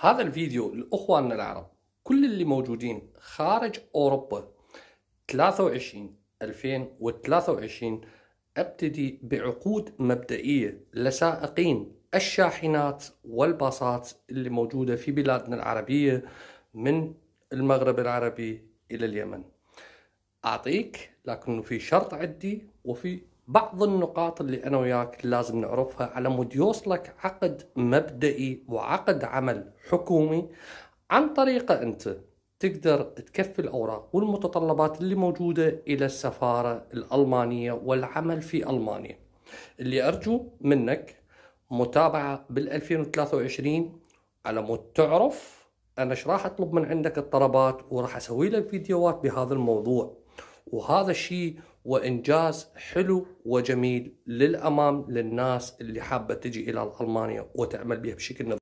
هذا الفيديو لإخواننا العرب كل اللي موجودين خارج أوروبا 23 2023 ابتدي بعقود مبدئية لسائقين الشاحنات والباصات اللي موجودة في بلادنا العربية من المغرب العربي إلى اليمن أعطيك لكنه في شرط عدي وفي بعض النقاط اللي انا وياك لازم نعرفها على مود يوصلك عقد مبدئي وعقد عمل حكومي عن طريقه انت تقدر تكفي الاوراق والمتطلبات اللي موجوده الى السفاره الالمانيه والعمل في المانيا. اللي ارجو منك متابعه بال 2023 على مود تعرف انا ايش راح اطلب من عندك الطلبات وراح اسوي لك فيديوهات بهذا الموضوع. وهذا الشيء وانجاز حلو وجميل للامام للناس اللي حابه تجي الى المانيا وتعمل بها بشكل نظيف